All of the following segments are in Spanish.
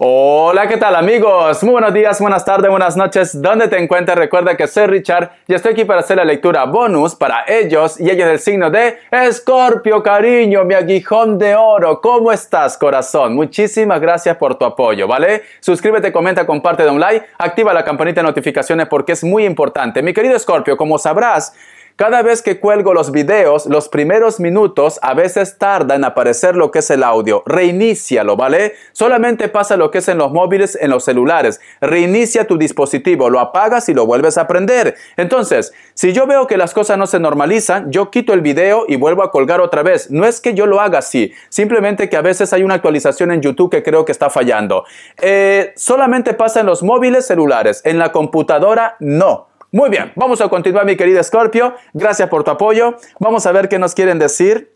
Hola, ¿qué tal amigos? Muy buenos días, buenas tardes, buenas noches, ¿Dónde te encuentras? Recuerda que soy Richard y estoy aquí para hacer la lectura bonus para ellos y ellos del signo de Escorpio, cariño, mi aguijón de oro. ¿Cómo estás, corazón? Muchísimas gracias por tu apoyo, ¿vale? Suscríbete, comenta, comparte, da un like, activa la campanita de notificaciones porque es muy importante. Mi querido Escorpio, como sabrás, cada vez que cuelgo los videos, los primeros minutos a veces tarda en aparecer lo que es el audio. Reinícialo, ¿vale? Solamente pasa lo que es en los móviles, en los celulares. Reinicia tu dispositivo, lo apagas y lo vuelves a prender. Entonces, si yo veo que las cosas no se normalizan, yo quito el video y vuelvo a colgar otra vez. No es que yo lo haga así, simplemente que a veces hay una actualización en YouTube que creo que está fallando. Eh, solamente pasa en los móviles celulares, en la computadora no. Muy bien, vamos a continuar mi querido Scorpio. Gracias por tu apoyo. Vamos a ver qué nos quieren decir.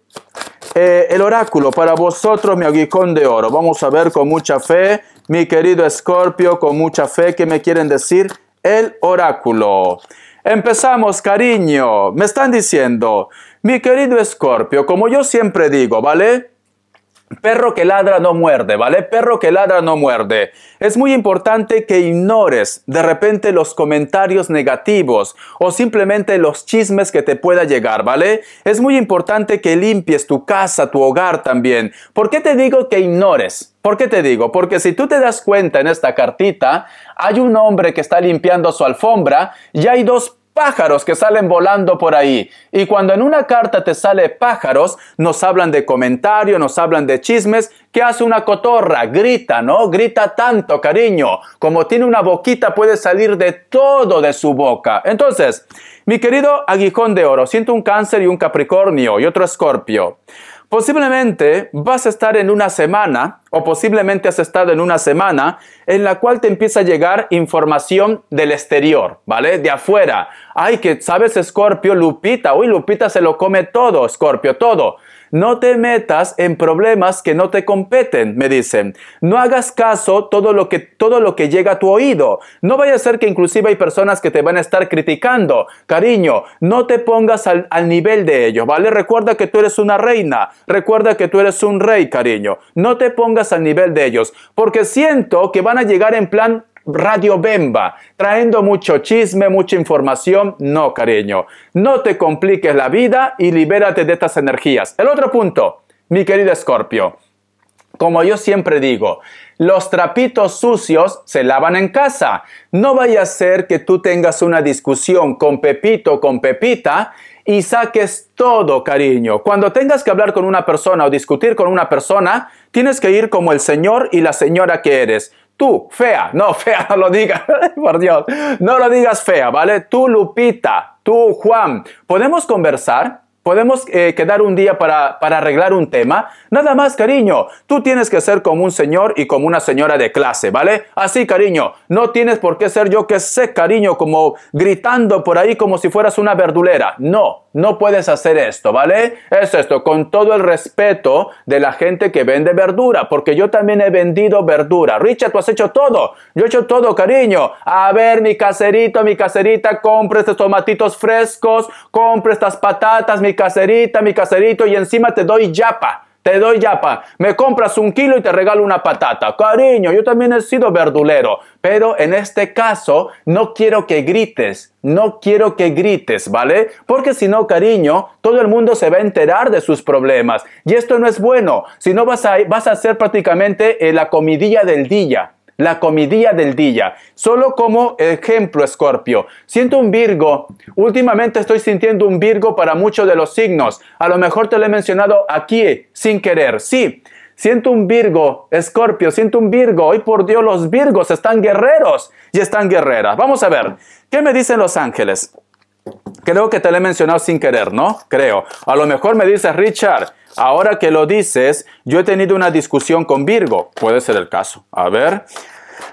Eh, el oráculo para vosotros, mi aguicón de oro. Vamos a ver con mucha fe, mi querido Escorpio, con mucha fe, ¿qué me quieren decir? El oráculo. Empezamos, cariño. Me están diciendo, mi querido Escorpio, como yo siempre digo, ¿vale? Perro que ladra no muerde, ¿vale? Perro que ladra no muerde. Es muy importante que ignores de repente los comentarios negativos o simplemente los chismes que te pueda llegar, ¿vale? Es muy importante que limpies tu casa, tu hogar también. ¿Por qué te digo que ignores? ¿Por qué te digo? Porque si tú te das cuenta en esta cartita, hay un hombre que está limpiando su alfombra y hay dos pájaros que salen volando por ahí. Y cuando en una carta te sale pájaros, nos hablan de comentario, nos hablan de chismes, ¿qué hace una cotorra? Grita, ¿no? Grita tanto, cariño. Como tiene una boquita, puede salir de todo de su boca. Entonces, mi querido aguijón de oro, siento un cáncer y un capricornio y otro escorpio. Posiblemente vas a estar en una semana o posiblemente has estado en una semana en la cual te empieza a llegar información del exterior, ¿vale? De afuera. Ay, que sabes, Scorpio, Lupita. Uy, Lupita se lo come todo, Scorpio, todo. No te metas en problemas que no te competen, me dicen. No hagas caso todo lo que, todo lo que llega a tu oído. No vaya a ser que inclusive hay personas que te van a estar criticando. Cariño, no te pongas al, al nivel de ellos, ¿vale? Recuerda que tú eres una reina. Recuerda que tú eres un rey, cariño. No te pongas al nivel de ellos, porque siento que van a llegar en plan Radio Bemba, trayendo mucho chisme, mucha información. No, cariño, no te compliques la vida y libérate de estas energías. El otro punto, mi querido Escorpio, como yo siempre digo, los trapitos sucios se lavan en casa. No vaya a ser que tú tengas una discusión con Pepito, con Pepita, y saques todo, cariño. Cuando tengas que hablar con una persona o discutir con una persona, tienes que ir como el señor y la señora que eres tú, fea, no, fea, no lo digas, por Dios, no lo digas fea, ¿vale? Tú, Lupita, tú, Juan, ¿podemos conversar? Podemos eh, quedar un día para, para, arreglar un tema. Nada más, cariño. Tú tienes que ser como un señor y como una señora de clase, ¿vale? Así, cariño. No tienes por qué ser yo que sé, cariño, como gritando por ahí como si fueras una verdulera. No, no puedes hacer esto, ¿vale? Es esto, con todo el respeto de la gente que vende verdura, porque yo también he vendido verdura. Richard, tú has hecho todo. Yo he hecho todo, cariño. A ver, mi caserito, mi caserita, compre estos tomatitos frescos, compre estas patatas, mi caserita, mi caserito, y encima te doy yapa. Te doy yapa, me compras un kilo y te regalo una patata. Cariño, yo también he sido verdulero, pero en este caso no quiero que grites, no quiero que grites, ¿vale? Porque si no, cariño, todo el mundo se va a enterar de sus problemas y esto no es bueno, si no vas a, vas a ser prácticamente eh, la comidilla del día la comidilla del día. Solo como ejemplo, Escorpio. Siento un Virgo. Últimamente estoy sintiendo un Virgo para muchos de los signos. A lo mejor te lo he mencionado aquí sin querer. Sí. Siento un Virgo, Escorpio, siento un Virgo. Hoy por Dios los Virgos están guerreros y están guerreras. Vamos a ver, ¿qué me dicen los ángeles? Creo que te lo he mencionado sin querer, ¿no? Creo. A lo mejor me dices, Richard, ahora que lo dices, yo he tenido una discusión con Virgo. Puede ser el caso. A ver.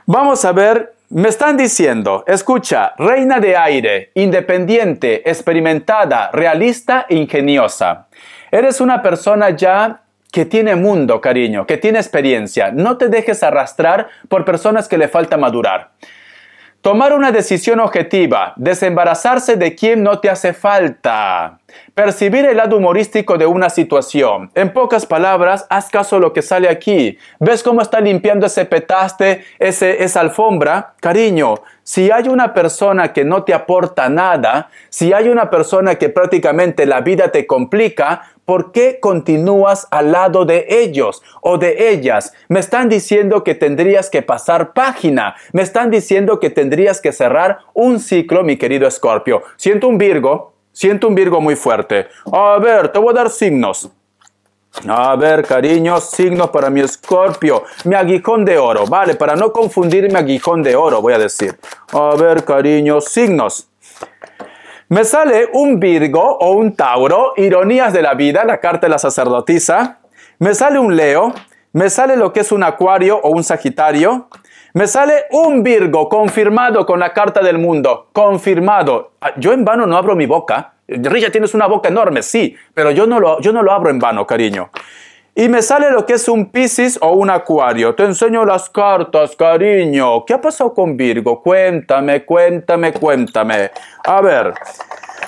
Vamos a ver me están diciendo, escucha, reina de aire, independiente, experimentada, realista e ingeniosa. Eres una persona ya que tiene mundo, cariño, que tiene experiencia. No te dejes arrastrar por personas que le falta madurar. Tomar una decisión objetiva, desembarazarse de quien no te hace falta, percibir el lado humorístico de una situación. En pocas palabras, haz caso a lo que sale aquí. ¿Ves cómo está limpiando ese petaste, ese, esa alfombra? Cariño, si hay una persona que no te aporta nada, si hay una persona que prácticamente la vida te complica, ¿Por qué continúas al lado de ellos o de ellas? Me están diciendo que tendrías que pasar página. Me están diciendo que tendrías que cerrar un ciclo, mi querido Escorpio. Siento un Virgo, siento un Virgo muy fuerte. A ver, te voy a dar signos. A ver, cariño, signos para mi escorpio. Mi aguijón de oro, vale, para no confundir mi aguijón de oro, voy a decir. A ver, cariño, signos. Me sale un Virgo o un Tauro, ironías de la vida, la carta de la sacerdotisa. Me sale un Leo, me sale lo que es un Acuario o un Sagitario. Me sale un Virgo, confirmado con la carta del mundo, confirmado. Ah, yo en vano no abro mi boca. Rilla, tienes una boca enorme, sí, pero yo no lo, yo no lo abro en vano, cariño y me sale lo que es un Piscis o un Acuario. Te enseño las cartas, cariño. ¿Qué ha pasado con Virgo? Cuéntame, cuéntame, cuéntame. A ver,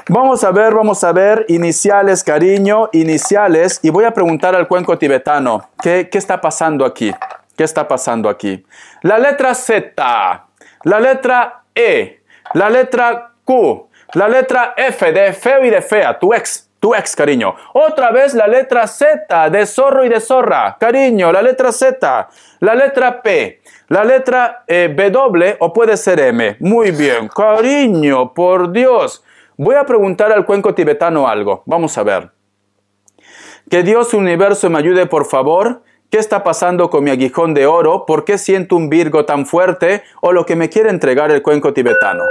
vamos a ver, vamos a ver. Iniciales, cariño, iniciales. Y voy a preguntar al cuenco tibetano, ¿qué, qué está pasando aquí? ¿Qué está pasando aquí? La letra Z, la letra E, la letra Q, la letra F de feo y de fea, tu ex. Tu ex, cariño. Otra vez la letra Z de zorro y de zorra. Cariño, la letra Z. La letra P. La letra eh, W o puede ser M. Muy bien. Cariño, por Dios. Voy a preguntar al cuenco tibetano algo. Vamos a ver. Que Dios universo me ayude, por favor. ¿Qué está pasando con mi aguijón de oro? ¿Por qué siento un Virgo tan fuerte? ¿O lo que me quiere entregar el cuenco tibetano?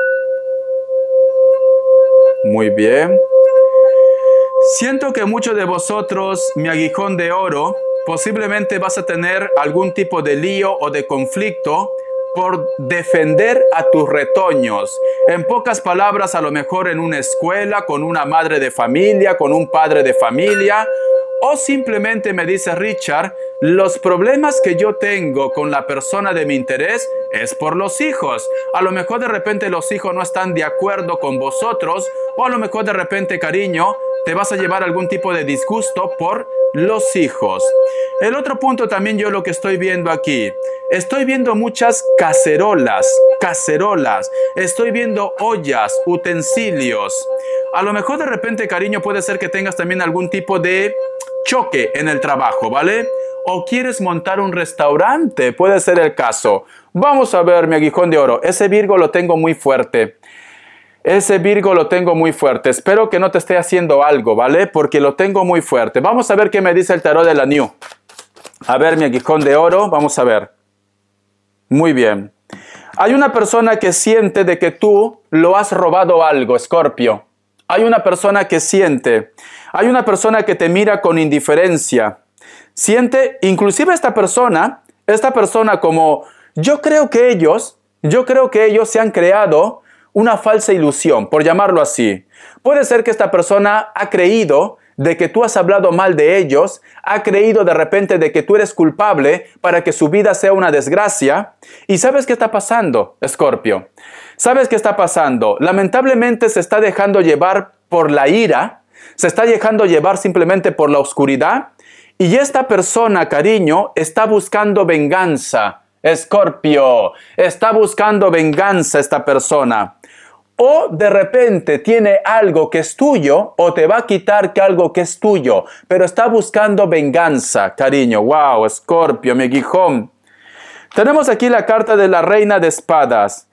Muy bien. Siento que muchos de vosotros, mi aguijón de oro, posiblemente vas a tener algún tipo de lío o de conflicto por defender a tus retoños. En pocas palabras, a lo mejor en una escuela, con una madre de familia, con un padre de familia, o simplemente me dice Richard, los problemas que yo tengo con la persona de mi interés es por los hijos. A lo mejor de repente los hijos no están de acuerdo con vosotros, o a lo mejor de repente, cariño, te vas a llevar algún tipo de disgusto por los hijos. El otro punto también yo lo que estoy viendo aquí, estoy viendo muchas cacerolas, cacerolas, estoy viendo ollas, utensilios. A lo mejor de repente, cariño, puede ser que tengas también algún tipo de choque en el trabajo, ¿vale? O quieres montar un restaurante, puede ser el caso. Vamos a ver mi aguijón de oro, ese Virgo lo tengo muy fuerte. Ese Virgo lo tengo muy fuerte. Espero que no te esté haciendo algo, ¿vale? Porque lo tengo muy fuerte. Vamos a ver qué me dice el tarot de la New. A ver, mi aguijón de oro. Vamos a ver. Muy bien. Hay una persona que siente de que tú lo has robado algo, Escorpio. Hay una persona que siente. Hay una persona que te mira con indiferencia. Siente, inclusive esta persona, esta persona como, yo creo que ellos, yo creo que ellos se han creado una falsa ilusión, por llamarlo así. Puede ser que esta persona ha creído de que tú has hablado mal de ellos, ha creído de repente de que tú eres culpable para que su vida sea una desgracia. ¿Y sabes qué está pasando, Escorpio? ¿Sabes qué está pasando? Lamentablemente se está dejando llevar por la ira, se está dejando llevar simplemente por la oscuridad. Y esta persona, cariño, está buscando venganza Escorpio, está buscando venganza esta persona. O de repente tiene algo que es tuyo o te va a quitar que algo que es tuyo, pero está buscando venganza, cariño. Wow, Escorpio, mi guijón. Tenemos aquí la carta de la reina de espadas.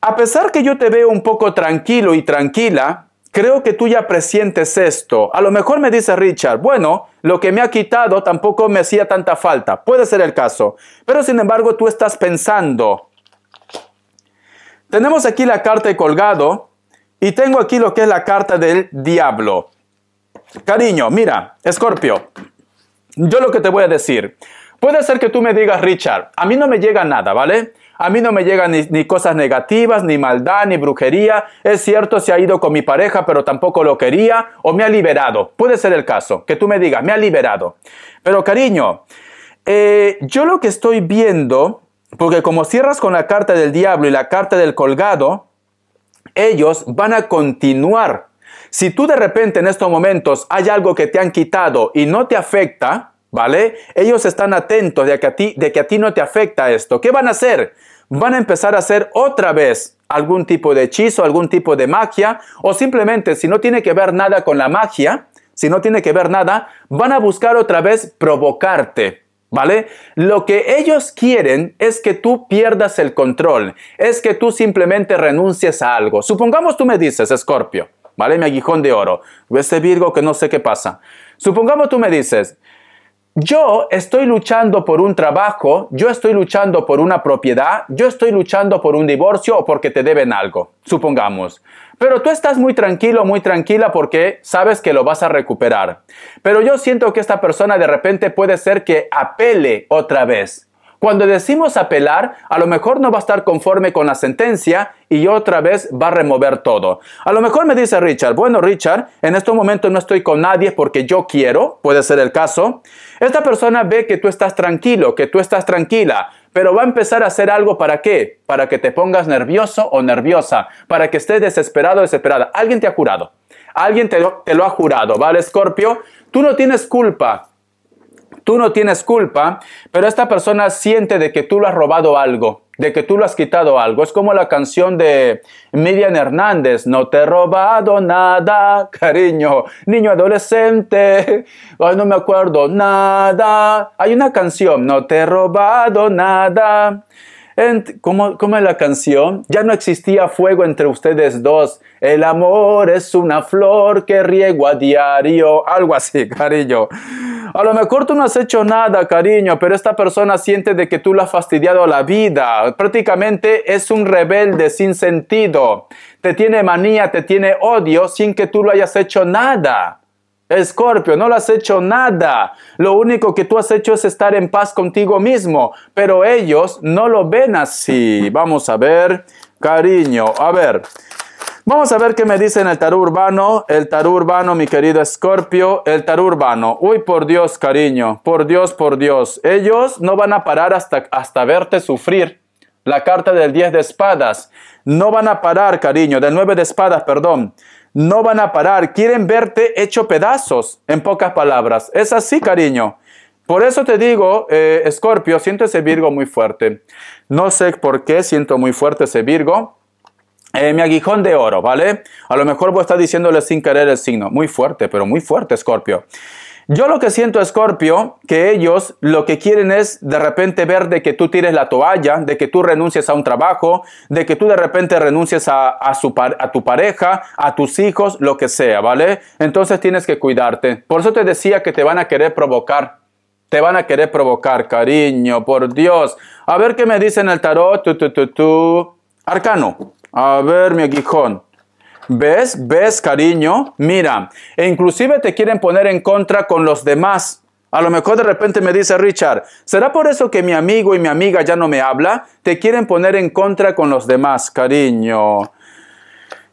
A pesar que yo te veo un poco tranquilo y tranquila, Creo que tú ya presientes esto. A lo mejor me dice Richard, bueno, lo que me ha quitado tampoco me hacía tanta falta. Puede ser el caso. Pero sin embargo tú estás pensando. Tenemos aquí la carta de colgado y tengo aquí lo que es la carta del diablo. Cariño, mira, Escorpio, yo lo que te voy a decir. Puede ser que tú me digas, Richard, a mí no me llega nada, ¿vale? A mí no me llegan ni, cosas negativas, ni maldad, ni brujería. Es cierto, se ha ido con mi pareja, pero tampoco lo quería, o me ha liberado. Puede ser el caso, que tú me digas, me ha liberado. Pero cariño, eh, yo lo que estoy viendo, porque como cierras con la carta del diablo y la carta del colgado, ellos van a continuar. Si tú de repente en estos momentos hay algo que te han quitado y no te afecta, ¿vale? Ellos están atentos de que a ti, de que a ti no te afecta esto. ¿Qué van a hacer? van a empezar a hacer otra vez algún tipo de hechizo, algún tipo de magia, o simplemente si no tiene que ver nada con la magia, si no tiene que ver nada, van a buscar otra vez provocarte. ¿Vale? Lo que ellos quieren es que tú pierdas el control, es que tú simplemente renuncies a algo. Supongamos tú me dices, Escorpio, ¿vale? Mi aguijón de oro, ese Virgo que no sé qué pasa. Supongamos tú me dices, yo estoy luchando por un trabajo, yo estoy luchando por una propiedad, yo estoy luchando por un divorcio o porque te deben algo, supongamos. Pero tú estás muy tranquilo, muy tranquila porque sabes que lo vas a recuperar. Pero yo siento que esta persona de repente puede ser que apele otra vez cuando decimos apelar, a lo mejor no va a estar conforme con la sentencia y otra vez va a remover todo. A lo mejor me dice Richard, bueno Richard, en este momento no estoy con nadie porque yo quiero, puede ser el caso. Esta persona ve que tú estás tranquilo, que tú estás tranquila, pero va a empezar a hacer algo para qué? Para que te pongas nervioso o nerviosa, para que estés desesperado o desesperada. Alguien te ha jurado, alguien te, te lo ha jurado, ¿vale Scorpio? Tú no tienes culpa, Tú no tienes culpa, pero esta persona siente de que tú lo has robado algo, de que tú lo has quitado algo. Es como la canción de Miriam Hernández, no te he robado nada, cariño, niño adolescente, Ay, no me acuerdo, nada. Hay una canción, no te he robado nada. ¿Cómo es la canción, ya no existía fuego entre ustedes dos. El amor es una flor que riego a diario. Algo así, cariño. A lo mejor tú no has hecho nada, cariño, pero esta persona siente de que tú la has fastidiado la vida. Prácticamente es un rebelde sin sentido. Te tiene manía, te tiene odio sin que tú lo hayas hecho nada. Escorpio, no lo has hecho nada. Lo único que tú has hecho es estar en paz contigo mismo, pero ellos no lo ven así. Vamos a ver, cariño, a ver. Vamos a ver qué me dice el tarú urbano, el tarú urbano, mi querido Escorpio, el tarú urbano. Uy, por Dios, cariño, por Dios, por Dios. Ellos no van a parar hasta, hasta verte sufrir. La carta del 10 de espadas. No van a parar, cariño, del 9 de espadas, perdón no van a parar, quieren verte hecho pedazos, en pocas palabras. Es así, cariño. Por eso te digo, eh, Escorpio, siento ese Virgo muy fuerte. No sé por qué siento muy fuerte ese Virgo. Eh, mi aguijón de oro, ¿vale? A lo mejor vos estás diciéndole sin querer el signo. Muy fuerte, pero muy fuerte, Escorpio. Yo lo que siento, Scorpio, que ellos lo que quieren es de repente ver de que tú tires la toalla, de que tú renuncies a un trabajo, de que tú de repente renuncies a, tu pareja, a tus hijos, lo que sea, ¿vale? Entonces tienes que cuidarte. Por eso te decía que te van a querer provocar. Te van a querer provocar, cariño, por Dios. A ver qué me dicen el tarot. Tu, tu, tu, tu. Arcano. A ver, mi aguijón. ¿Ves? ¿Ves, cariño? Mira, e inclusive te quieren poner en contra con los demás. A lo mejor de repente me dice Richard, ¿será por eso que mi amigo y mi amiga ya no me habla? Te quieren poner en contra con los demás, cariño.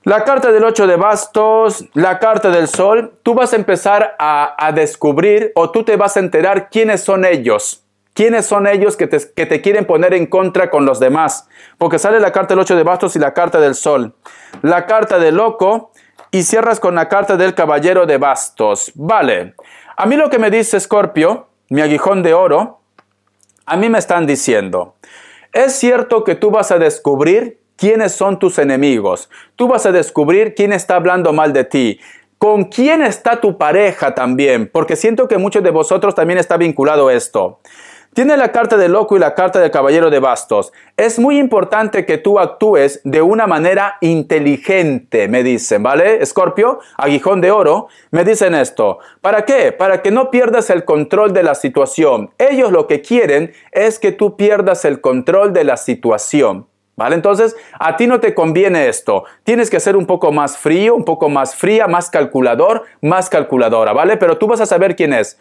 La carta del 8 de bastos, la carta del sol, tú vas a empezar a descubrir o tú te vas a enterar quiénes son ellos. ¿Quiénes son ellos que te, quieren poner en contra con los demás? Porque sale la carta del 8 de bastos y la carta del sol. La carta del loco y cierras con la carta del caballero de bastos. Vale. A mí lo que me dice Escorpio, mi aguijón de oro, a mí me están diciendo, es cierto que tú vas a descubrir quiénes son tus enemigos. Tú vas a descubrir quién está hablando mal de ti. ¿Con quién está tu pareja también? Porque siento que muchos de vosotros también está vinculado esto. Tiene la carta de loco y la carta de caballero de bastos. Es muy importante que tú actúes de una manera inteligente, me dicen, ¿vale? Escorpio, aguijón de oro, me dicen esto. ¿Para qué? Para que no pierdas el control de la situación. Ellos lo que quieren es que tú pierdas el control de la situación. ¿Vale? Entonces, a ti no te conviene esto. Tienes que ser un poco más frío, un poco más fría, más calculador, más calculadora, ¿vale? Pero tú vas a saber quién es.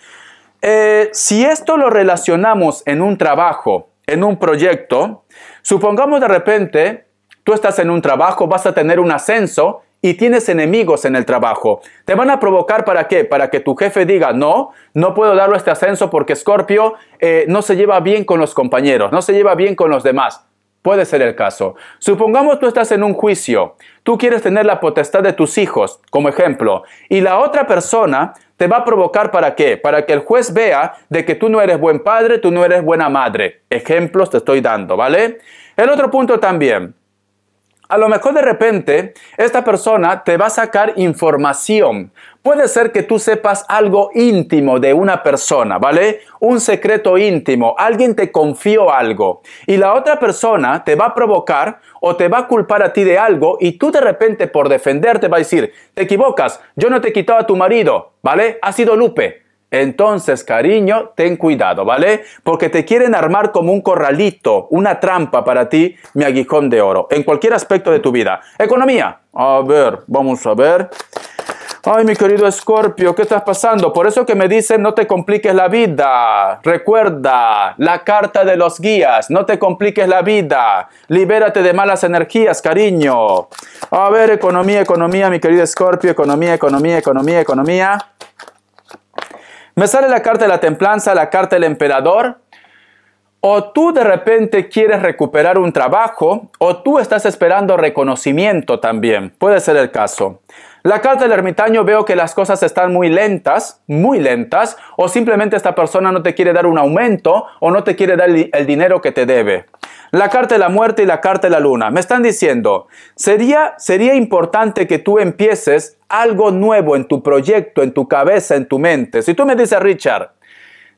Eh, si esto lo relacionamos en un trabajo, en un proyecto, supongamos de repente tú estás en un trabajo, vas a tener un ascenso y tienes enemigos en el trabajo. ¿Te van a provocar para qué? Para que tu jefe diga, no, no puedo darle este ascenso porque Scorpio eh, no se lleva bien con los compañeros, no se lleva bien con los demás. Puede ser el caso. Supongamos tú estás en un juicio, tú quieres tener la potestad de tus hijos, como ejemplo, y la otra persona te va a provocar para qué? Para que el juez vea de que tú no eres buen padre, tú no eres buena madre. Ejemplos te estoy dando, ¿vale? El otro punto también, a lo mejor de repente esta persona te va a sacar información. Puede ser que tú sepas algo íntimo de una persona, ¿vale? Un secreto íntimo. Alguien te confió algo. Y la otra persona te va a provocar o te va a culpar a ti de algo y tú de repente por defenderte va a decir, te equivocas, yo no te he quitado a tu marido, ¿vale? Ha sido Lupe. Entonces, cariño, ten cuidado, ¿vale? Porque te quieren armar como un corralito, una trampa para ti, mi aguijón de oro, en cualquier aspecto de tu vida. Economía. A ver, vamos a ver. Ay, mi querido Escorpio, ¿qué estás pasando? Por eso que me dicen no te compliques la vida. Recuerda la carta de los guías, no te compliques la vida. Libérate de malas energías, cariño. A ver, economía, economía, mi querido Escorpio, economía, economía, economía, economía. Me sale la carta de la templanza, la carta del emperador, o tú de repente quieres recuperar un trabajo o tú estás esperando reconocimiento también. Puede ser el caso. La carta del ermitaño veo que las cosas están muy lentas, muy lentas, o simplemente esta persona no te quiere dar un aumento o no te quiere dar el dinero que te debe. La carta de la muerte y la carta de la luna. Me están diciendo, sería, sería importante que tú empieces algo nuevo en tu proyecto, en tu cabeza, en tu mente. Si tú me dices, Richard,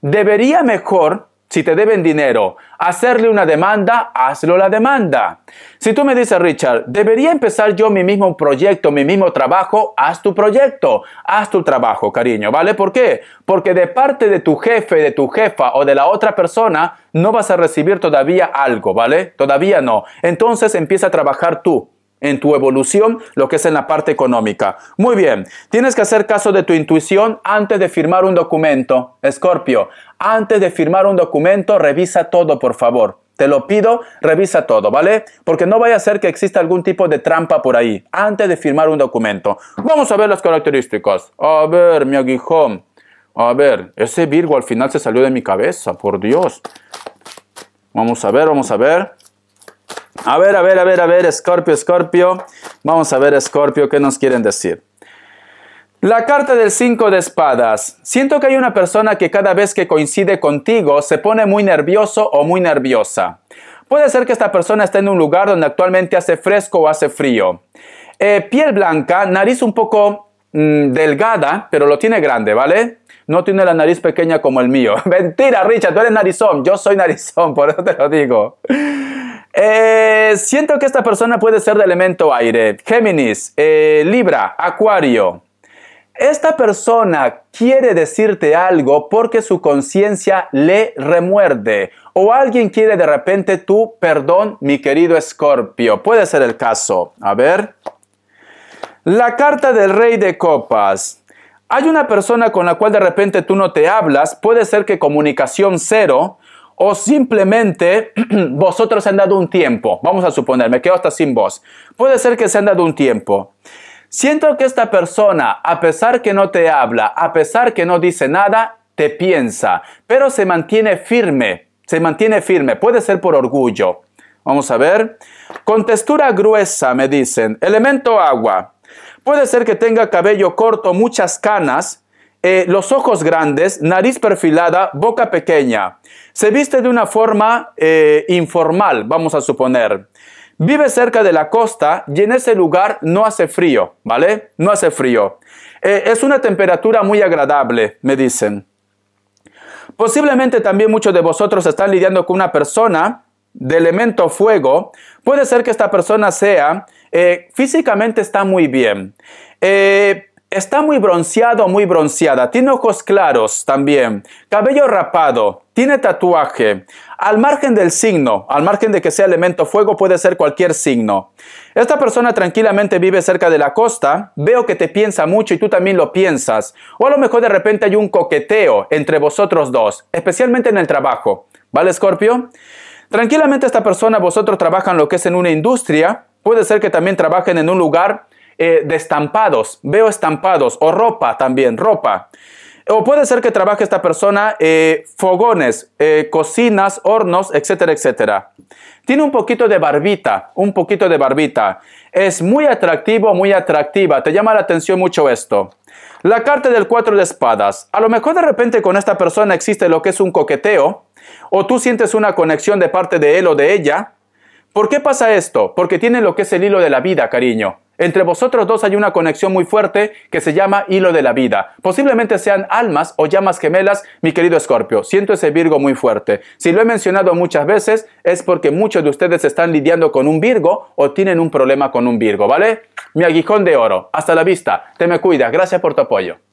debería mejor si te deben dinero, hacerle una demanda, hazlo la demanda. Si tú me dices, Richard, debería empezar yo mi mismo proyecto, mi mismo trabajo, haz tu proyecto, haz tu trabajo, cariño, ¿vale? ¿Por qué? Porque de parte de tu jefe, de tu jefa o de la otra persona, no vas a recibir todavía algo, ¿vale? Todavía no. Entonces empieza a trabajar tú, en tu evolución, lo que es en la parte económica. Muy bien, tienes que hacer caso de tu intuición antes de firmar un documento. Escorpio, antes de firmar un documento, revisa todo, por favor. Te lo pido, revisa todo, ¿vale? Porque no vaya a ser que exista algún tipo de trampa por ahí, antes de firmar un documento. Vamos a ver las características. A ver, mi aguijón. A ver, ese Virgo al final se salió de mi cabeza, por Dios. Vamos a ver, vamos a ver. A ver, a ver, a ver, a ver, Scorpio, Scorpio. Vamos a ver, Scorpio, qué nos quieren decir. La carta del 5 de espadas. Siento que hay una persona que cada vez que coincide contigo se pone muy nervioso o muy nerviosa. Puede ser que esta persona esté en un lugar donde actualmente hace fresco o hace frío. Eh, piel blanca, nariz un poco mm, delgada, pero lo tiene grande, ¿vale? no tiene la nariz pequeña como el mío. Mentira, Richard, tú eres narizón. Yo soy narizón, por eso te lo digo. Eh, siento que esta persona puede ser de elemento aire. Géminis, eh, Libra, Acuario. Esta persona quiere decirte algo porque su conciencia le remuerde. O alguien quiere de repente tu perdón, mi querido Escorpio. Puede ser el caso. A ver. La carta del rey de copas hay una persona con la cual de repente tú no te hablas, puede ser que comunicación cero o simplemente vosotros han dado un tiempo. Vamos a suponer, me quedo hasta sin voz. Puede ser que se han dado un tiempo. Siento que esta persona, a pesar que no te habla, a pesar que no dice nada, te piensa, pero se mantiene firme, se mantiene firme, puede ser por orgullo. Vamos a ver. Con textura gruesa, me dicen. Elemento agua. Puede ser que tenga cabello corto, muchas canas, eh, los ojos grandes, nariz perfilada, boca pequeña. Se viste de una forma eh, informal, vamos a suponer. Vive cerca de la costa y en ese lugar no hace frío, ¿vale? No hace frío. Eh, es una temperatura muy agradable, me dicen. Posiblemente también muchos de vosotros están lidiando con una persona de elemento fuego. Puede ser que esta persona sea eh, físicamente está muy bien. Eh, está muy bronceado, muy bronceada. Tiene ojos claros también. Cabello rapado. Tiene tatuaje. Al margen del signo, al margen de que sea elemento fuego, puede ser cualquier signo. Esta persona tranquilamente vive cerca de la costa. Veo que te piensa mucho y tú también lo piensas. O a lo mejor de repente hay un coqueteo entre vosotros dos, especialmente en el trabajo. ¿Vale, Escorpio. Tranquilamente esta persona, vosotros trabajan lo que es en una industria, Puede ser que también trabajen en un lugar eh, de estampados, veo estampados, o ropa también, ropa. O puede ser que trabaje esta persona eh, fogones, eh, cocinas, hornos, etcétera, etcétera. Tiene un poquito de barbita, un poquito de barbita. Es muy atractivo, muy atractiva. Te llama la atención mucho esto. La carta del cuatro de espadas. A lo mejor de repente con esta persona existe lo que es un coqueteo, o tú sientes una conexión de parte de él o de ella, ¿Por qué pasa esto? Porque tiene lo que es el hilo de la vida, cariño. Entre vosotros dos hay una conexión muy fuerte que se llama hilo de la vida. Posiblemente sean almas o llamas gemelas, mi querido Escorpio. Siento ese Virgo muy fuerte. Si lo he mencionado muchas veces es porque muchos de ustedes están lidiando con un Virgo o tienen un problema con un Virgo, ¿vale? Mi aguijón de oro. Hasta la vista. Te me cuidas. Gracias por tu apoyo.